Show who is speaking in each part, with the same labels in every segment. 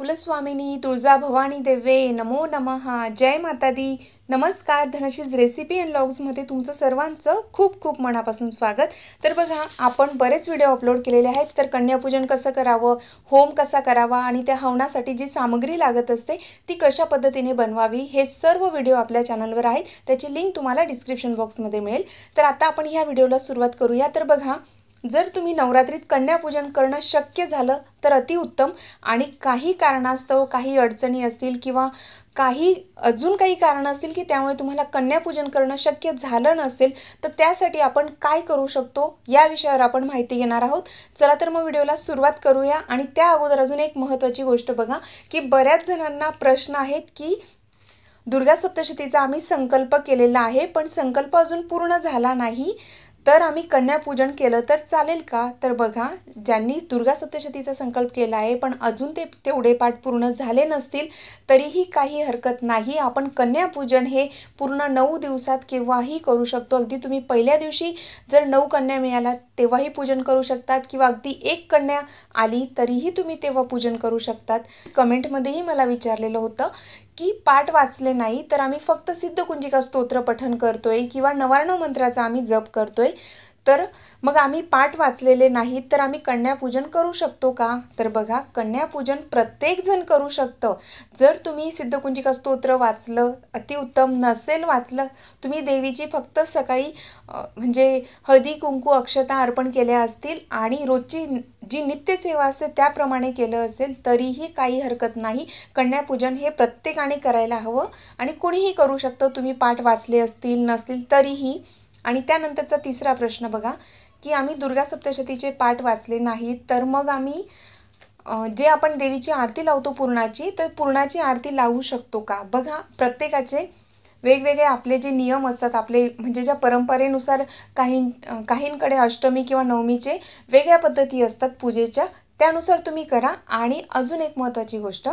Speaker 1: कुलस्वामिनी भवानी देवे नमो नमहा जय माता दी नमस्कार धनशीज रेसिपी अँड लॉग्समध्ये तुमचं सर्वांचं खूप खूप मनापासून स्वागत तर बघा आपण बरेच व्हिडिओ अपलोड केलेले आहेत तर कन्यापूजन कसं करावं होम कसा करावा आणि त्या हवनासाठी जी सामग्री लागत असते ती कशा पद्धतीने बनवावी हे सर्व व्हिडिओ आपल्या चॅनलवर आहेत त्याची लिंक तुम्हाला डिस्क्रिप्शन बॉक्समध्ये मिळेल तर आता आपण ह्या व्हिडिओला सुरुवात करूया तर बघा जर तुम्ही नवरात्रीत कन्यापूजन करणं शक्य झालं तर अतिउत्तम आणि काही कारणास्तव काही अडचणी असतील किंवा काही अजून काही कारण असतील की त्यामुळे तुम्हाला कन्यापूजन करणं शक्य झालं नसेल तर त्यासाठी आपण काय करू शकतो या विषयावर आपण माहिती घेणार आहोत चला तर मग व्हिडिओला सुरुवात करूया आणि त्या अगोदर अजून एक महत्त्वाची गोष्ट बघा की बऱ्याच जणांना प्रश्न आहेत की दुर्गा सप्तशतीचा आम्ही संकल्प केलेला आहे पण संकल्प अजून पूर्ण झाला नाही तर आम्ही कन्यापूजन केलं तर चालेल का तर बघा ज्यांनी दुर्गा सप्तशतीचा संकल्प केला आहे पण अजून ते तेवढे पाठ पूर्ण झाले नसतील तरीही काही हरकत नाही आपण कन्यापूजन हे पूर्ण नऊ दिवसात केव्हाही करू शकतो अगदी तुम्ही पहिल्या दिवशी जर नऊ कन्या मिळाला तेव्हाही पूजन करू शकतात किंवा अगदी एक कन्या आली तरीही तुम्ही तेव्हा पूजन करू शकतात कमेंटमध्येही मला विचारलेलं होतं की पाठ वाचले नाही तर आम्ही फक्त सिद्धकुंजिका स्तोत्र पठन करतोय किंवा नवार्ण मंत्राचा आम्ही जप करतोय तर मग आम्ही पाठ वाचलेले नाहीत तर आम्ही कन्यापूजन करू शकतो का तर बघा कन्यापूजन प्रत्येकजण करू शकतं जर तुम्ही सिद्धकुंजिका स्तोत्र वाचलं अतिउत्तम नसेल वाचलं तुम्ही देवीची फक्त सकाळी म्हणजे हळदी कुंकू अक्षता अर्पण केल्या असतील आणि रोजची जी नित्यसेवा असते त्याप्रमाणे केलं असेल तरीही काही हरकत नाही कन्यापूजन हे प्रत्येकाने करायला हवं आणि कुणीही करू शकतं तुम्ही पाठ वाचले असतील नसतील तरीही आणि त्यानंतरचा तिसरा प्रश्न बघा की आम्ही दुर्गा सप्तशतीचे पाठ वाचले नाहीत तर मग आम्ही जे आपण देवीची आरती लावतो पूर्णाची तर पूर्णाची आरती लावू शकतो का बघा प्रत्येकाचे वेगवेगळे आपले जे नियम असतात आपले म्हणजे ज्या परंपरेनुसार काही काहींकडे अष्टमी किंवा नवमीचे वेगळ्या पद्धती असतात पूजेच्या त्यानुसार तुम्ही करा आणि अजून एक महत्त्वाची गोष्ट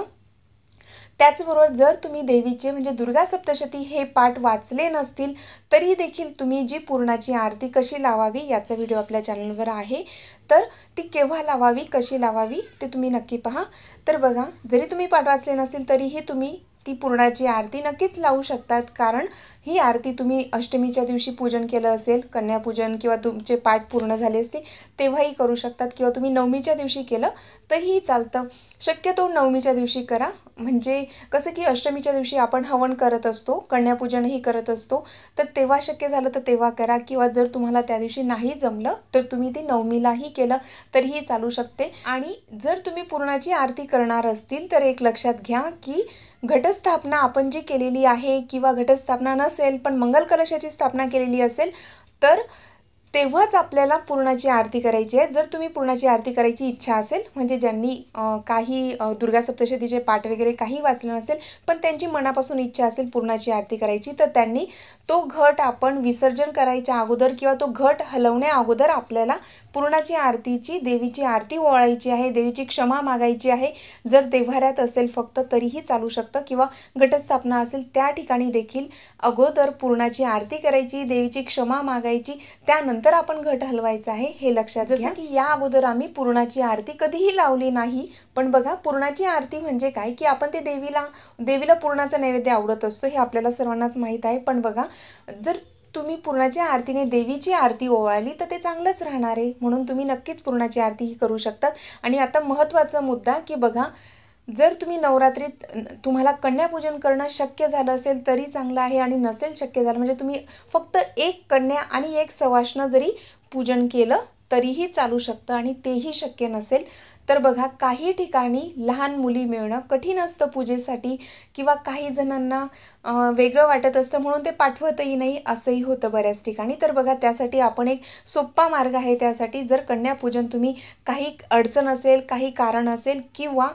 Speaker 1: त्याचबरोबर जर तुम्ही देवीचे म्हणजे दुर्गा सप्तशती हे पाठ वाचले नसतील तरी देखील तुम्ही जी पूर्णाची आरती कशी लावावी याचा व्हिडिओ आपल्या चॅनलवर आहे तर ती केव्हा लावावी कशी लावावी ते तुम्ही नक्की पहा तर बघा जरी तुम्ही पाठ नसेल तरीही तुम्ही ती पूर्णाची आरती नक्कीच लावू शकतात कारण ही आरती तुम्ही अष्टमीच्या दिवशी पूजन केलं असेल कन्यापूजन किंवा तुमचे पाठ पूर्ण झाले असते तेव्हाही करू शकतात किंवा तुम्ही नवमीच्या दिवशी केलं तरीही चालतं शक्यतो नवमीच्या दिवशी करा म्हणजे कसं की अष्टमीच्या दिवशी आपण हवन करत असतो कन्यापूजनही करत असतो तर तेव्हा शक्य झालं तर तेव्हा करा किंवा जर तुम्हाला त्या दिवशी नाही जमलं तर तुम्ही ती नवमीलाही केलं तरीही चालू शकते आणि जर तुम्ही पूर्णाची आरती करणार असतील तर एक लक्षात घ्या की घटस्थापना आपण जी केलेली आहे किंवा घटस्थापना नसेल पण मंगल कलशाची स्थापना केलेली असेल तर तेव्हाच आपल्याला पूर्णाची आरती करायची आहे जर तुम्ही पूर्णाची आरती करायची इच्छा असेल म्हणजे ज्यांनी काही दुर्गा सप्तशतीचे पाठ वगैरे काही वाचलं नसेल पण त्यांची मनापासून इच्छा असेल पूर्णाची आरती करायची तर त्यांनी तो घट आपण विसर्जन करायच्या अगोदर किंवा तो घट हलवण्या अगोदर आपल्याला पूर्णाची आरतीची देवीची आरती ओळायची आहे देवीची क्षमा मागायची आहे जर देव्हाऱ्यात असेल फक्त तरीही चालू शकतं किंवा घटस्थापना असेल त्या ठिकाणी देखील अगोदर पूर्णाची आरती करायची देवीची क्षमा मागायची त्यानंतर नंतर आपण घट हलवायचा आहे हे लक्षात जसं की या अगोदर आम्ही पूर्णाची आरती कधीही लावली नाही पण बघा पूर्णाची आरती म्हणजे काय की आपण ते देवीला देवीला पूर्णाचा नैवेद्य आवडत असतो हे आपल्याला सर्वांनाच माहीत आहे पण बघा जर तुम्ही पूर्णाच्या आरतीने देवीची आरती ओवाळली तर ते चांगलंच राहणार आहे म्हणून तुम्ही नक्कीच पूर्णाची आरती ही करू शकतात आणि आता महत्त्वाचा मुद्दा की बघा जर तुम्ही नवरात्रीत तुम्हाला कन्यापूजन करणं शक्य झालं असेल तरी चांगलं आहे आणि नसेल शक्य झालं म्हणजे तुम्ही फक्त एक कन्या आणि एक सवाष्ण जरी पूजन केलं तरीही चालू शकतं आणि तेही शक्य नसेल तर बघा काही ठिकाणी लहान मुली मिळणं कठीण असतं पूजेसाठी किंवा काही जणांना वेगळं वाटत असतं म्हणून ते पाठवतही नाही असंही होतं बऱ्याच ठिकाणी तर बघा त्यासाठी आपण एक सोप्पा मार्ग आहे त्यासाठी जर कन्यापूजन तुम्ही काही अडचण असेल काही कारण असेल किंवा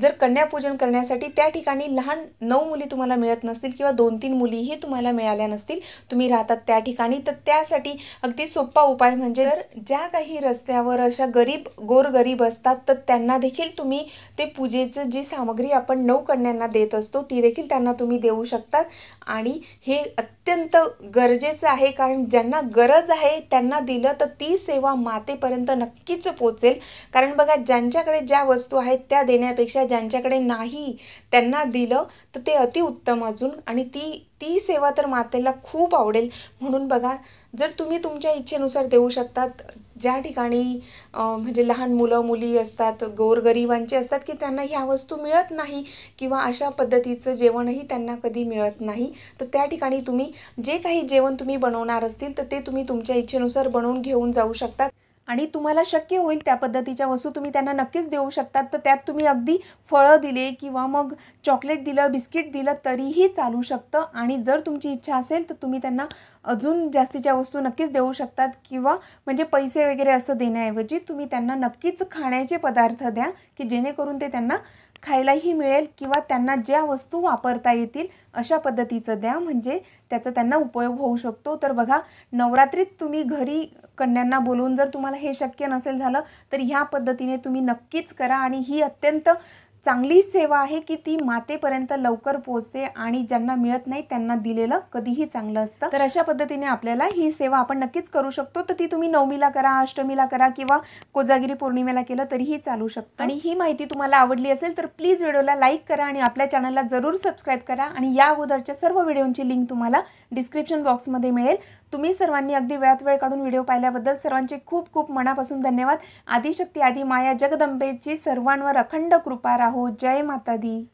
Speaker 1: जर कन्यापूजन करण्यासाठी त्या ठिकाणी लहान नऊ मुली तुम्हाला मिळत नसतील किंवा दोन तीन मुलीही तुम्हाला मिळाल्या नसतील तुम्ही राहतात त्या ठिकाणी तर त्यासाठी अगदी सोपा उपाय म्हणजे जर ज्या काही रस्त्यावर अशा गरीब गोरगरीब असतात तर त्यांना देखील तुम्ही ते पूजेचं जी सामग्री आपण नऊ कन्यांना देत असतो ती देखील त्यांना तुम्ही देऊ शकता आणि हे अत्यंत गरजेचं आहे कारण ज्यांना गरज आहे त्यांना दिलं तर ती सेवा मातेपर्यंत नक्कीच पोचेल कारण बघा ज्यांच्याकडे ज्या वस्तू आहेत त्या देण्यापेक्षा ज्यांच्याकडे नाही त्यांना दिलं तर ते अतिउत्तम अजून आणि ती ती सेवा तर मातेला खूप आवडेल म्हणून बघा जर तुम्ही तुमच्या इच्छेनुसार देऊ शकतात ज्या ठिकाणी म्हणजे लहान मुलं मुली असतात गोरगरिबांचे असतात की त्यांना ह्या वस्तू मिळत नाही किंवा अशा पद्धतीचं जेवणही त्यांना कधी मिळत नाही तर त्या ठिकाणी तुम्ही जे काही जेवण तुम्ही बनवणार असतील तर ते तुम्ही तुमच्या इच्छेनुसार बनवून घेऊन जाऊ शकतात आणि तुम्हाला शक्य होईल त्या पद्धतीच्या वस्तू तुम्ही त्यांना नक्कीच देऊ शकतात तर त्यात तुम्ही अगदी फळं दिले किंवा मग चॉकलेट दिलं बिस्किट दिलं तरीही चालू शकतं आणि जर तुमची इच्छा असेल तर तुम्ही त्यांना अजून जास्तीच्या वस्तू नक्कीच देऊ शकतात किंवा म्हणजे पैसे वगैरे असं देण्याऐवजी तुम्ही त्यांना नक्कीच खाण्याचे पदार्थ द्या की जेणेकरून ते त्यांना खायलाही मिळेल किंवा त्यांना ज्या वस्तू वापरता येतील अशा पद्धतीचं द्या म्हणजे त्याचा त्यांना उपयोग होऊ शकतो तर बघा नवरात्रीत तुम्ही घरी कन्यांना बोलवून जर तुम्हाला हे शक्य नसेल झालं तर ह्या पद्धतीने तुम्ही नक्कीच करा आणि ही अत्यंत चांगली सेवा आहे की ती मातेपर्यंत लवकर पोहोचते आणि ज्यांना मिळत नाही त्यांना दिलेलं कधीही चांगलं असतं तर अशा पद्धतीने आपल्याला ही सेवा आपण नक्कीच करू शकतो तर ती तुम्ही नवमीला करा अष्टमीला करा किंवा कोजागिरी पौर्णिमेला केलं तरीही चालू शकतं आणि ही माहिती तुम्हाला आवडली असेल तर प्लीज व्हिडिओला लाईक करा आणि आपल्या चॅनलला जरूर सबस्क्राईब करा आणि या अगोदरच्या सर्व व्हिडिओंची लिंक तुम्हाला डिस्क्रिप्शन बॉक्समध्ये मिळेल तुम्ही सर्वांनी अगदी वेळात वेळ काढून व्हिडिओ पाहिल्याबद्दल सर्वांचे खूप खूप मनापासून धन्यवाद आदिशक्ती आदि माया जगदंबेची सर्वांवर अखंड कृपा राहू हो जय माता दी